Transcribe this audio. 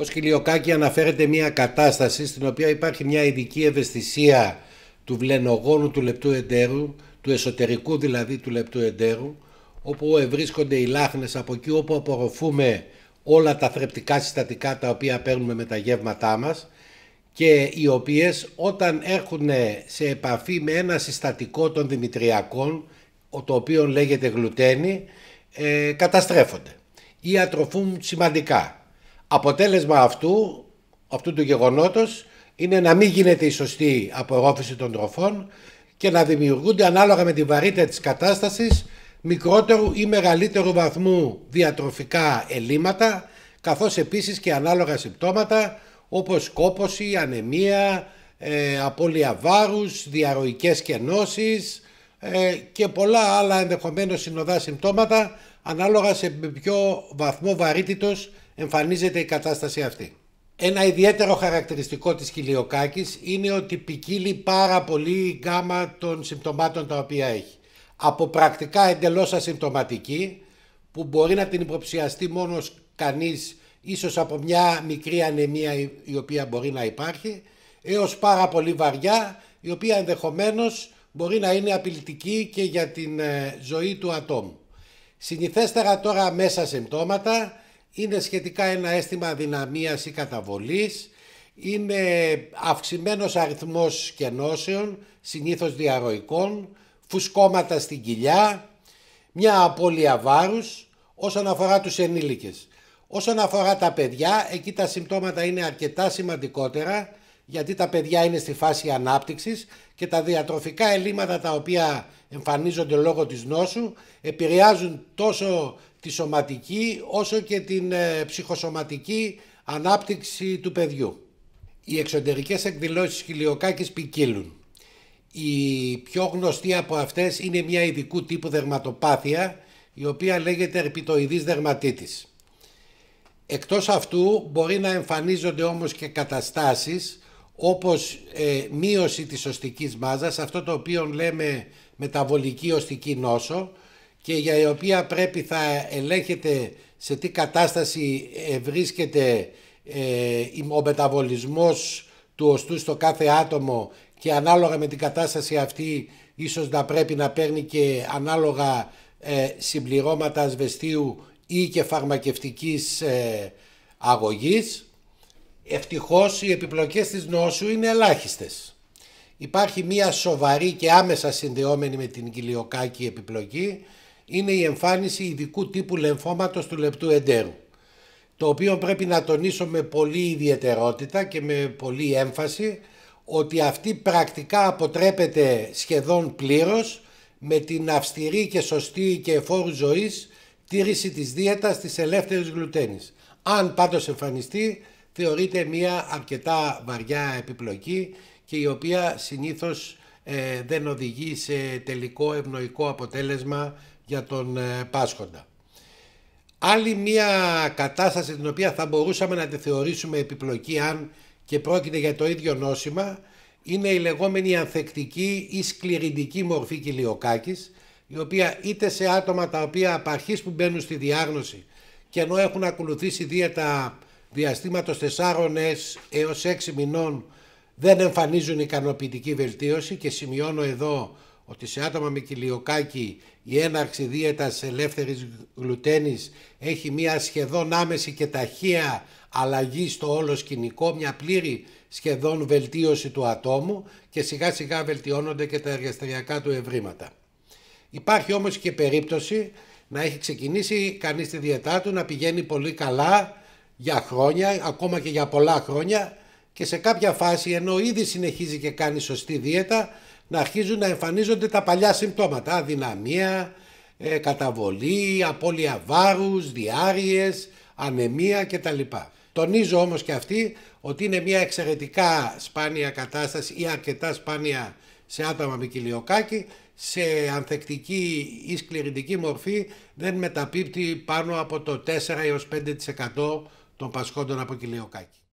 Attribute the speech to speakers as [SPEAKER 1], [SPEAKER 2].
[SPEAKER 1] Ω Σκυλιοκάκη αναφέρεται μια κατάσταση στην οποία υπάρχει μια ειδική ευαισθησία του βλενογόνου του λεπτού εντέρου, του εσωτερικού δηλαδή του λεπτού εντέρου, όπου ευρίσκονται οι λάχνες, από εκεί όπου απορροφούμε όλα τα θρεπτικά συστατικά τα οποία παίρνουμε με τα γεύματά μας και οι οποίες όταν έρχονται σε επαφή με ένα συστατικό των δημητριακών, το οποίο λέγεται γλουτένι, ε, καταστρέφονται ή ατροφούν σημαντικά. Αποτέλεσμα αυτού, αυτού του γεγονότος είναι να μην γίνεται η σωστή απορρόφηση των τροφών και να δημιουργούνται ανάλογα με τη βαρύτητα της κατάστασης μικρότερου ή μεγαλύτερου βαθμού διατροφικά ελλείμματα καθώς επίσης και ανάλογα συμπτώματα όπως κόποση, ανεμία, ε, απώλεια βάρους, διαρροικές κενώσεις, ε, και πολλά άλλα ενδεχομένως συνοδά συμπτώματα ανάλογα σε ποιο βαθμό βαρύτητος εμφανίζεται η κατάσταση αυτή. Ένα ιδιαίτερο χαρακτηριστικό της κοιλιοκάκης είναι ότι ποικίλει πάρα πολύ η γκάμα των συμπτωμάτων τα οποία έχει. Από πρακτικά εντελώς ασυμπτωματική που μπορεί να την υποψιαστεί μόνος κανείς ίσως από μια μικρή ανεμία η οποία μπορεί να υπάρχει έως πάρα πολύ βαριά η οποία ενδεχομένως μπορεί να είναι απειλητική και για την ε, ζωή του ατόμου. Συνηθέστερα τώρα μέσα συμπτώματα είναι σχετικά ένα αίσθημα δυναμίας ή καταβολής, είναι αυξημένος αριθμός κενώσεων, συνήθως διαρροικών, φουσκώματα στην κοιλιά, μια απώλεια βάρους όσον αφορά τους ενήλικες. Όσον αφορά τα παιδιά, εκεί τα συμπτώματα είναι αρκετά σημαντικότερα γιατί τα παιδιά είναι στη φάση ανάπτυξης και τα διατροφικά ελλείμματα τα οποία εμφανίζονται λόγω της νόσου επηρεάζουν τόσο τη σωματική όσο και την ε, ψυχοσωματική ανάπτυξη του παιδιού. Οι εξωτερικές εκδηλώσεις χιλιοκάκης ποικίλουν. Η πιο γνωστή από αυτές είναι μια ειδικού τύπου δερματοπάθεια η οποία λέγεται ερπιτοειδής δερματίτης. Εκτός αυτού μπορεί να εμφανίζονται όμως και καταστάσεις όπως ε, μείωση της οστικής μάζας, αυτό το οποίο λέμε μεταβολική οστική νόσο και για η οποία πρέπει θα ελέγχεται σε τι κατάσταση ε, βρίσκεται ε, ο μεταβολισμός του οστού στο κάθε άτομο και ανάλογα με την κατάσταση αυτή ίσως να πρέπει να παίρνει και ανάλογα ε, συμπληρώματα ασβεστίου ή και φαρμακευτικής αγωγής. Ευτυχώς οι επιπλοκές της νόσου είναι ελάχιστες. Υπάρχει μία σοβαρή και άμεσα συνδεόμενη με την κοιλιοκάκη επιπλοκή, είναι η εμφάνιση ειδικού τύπου λεμφώματος του λεπτού εντέρου, το οποίο πρέπει να τονίσω με πολύ ιδιαιτερότητα και με πολύ έμφαση, ότι αυτή πρακτικά αποτρέπεται σχεδόν πλήρως με την αυστηρή και σωστή και εφόρου ζωής τήρηση της δίαιτας της ελεύθερης γλουτένης. Αν πάντως εμφανιστεί θεωρείται μια αρκετά βαριά επιπλοκή και η οποία συνήθως ε, δεν οδηγεί σε τελικό ευνοϊκό αποτέλεσμα για τον ε, Πάσχοντα. Άλλη μια κατάσταση την οποία θα μπορούσαμε να τη θεωρήσουμε επιπλοκή αν και πρόκειται για το ίδιο νόσημα είναι η λεγόμενη ανθεκτική ή σκληρυντική μορφή κοιλιοκάκης η σκληριντικη μορφη κοιλιοκακης είτε σε άτομα τα οποία απαρχής που μπαίνουν στη διάγνωση και ενώ έχουν ακολουθήσει δίαιτα διαστήματος 4 έως 6 μηνών δεν εμφανίζουν ικανοποιητική βελτίωση και σημειώνω εδώ ότι σε άτομα με κοιλιοκάκι η έναρξη δίαιτας ελεύθερης γλουτένης έχει μία σχεδόν άμεση και ταχεία αλλαγή στο όλο σκηνικό, μια πλήρη σχεδόν βελτίωση του ατόμου και σιγά σιγά βελτιώνονται και τα εργαστηριακά του ευρήματα. Υπάρχει όμως και περίπτωση να έχει ξεκινήσει κανείς τη διαιτά του, να πηγαίνει πολύ καλά, για χρόνια, ακόμα και για πολλά χρόνια και σε κάποια φάση ενώ ήδη συνεχίζει και κάνει σωστή δίαιτα να αρχίζουν να εμφανίζονται τα παλιά συμπτώματα, αδυναμία, ε, καταβολή, απώλεια βάρους, διάρειες, ανεμία κτλ. Τονίζω όμως και αυτή ότι είναι μια εξαιρετικά σπάνια κατάσταση ή αρκετά σπάνια σε άτομα με κοιλιοκάκι, σε ανθεκτική ή σκληρητική μορφή δεν μεταπίπτει πάνω από το 4 έως 5% των Πασχόντων από Κιλιοκάκη.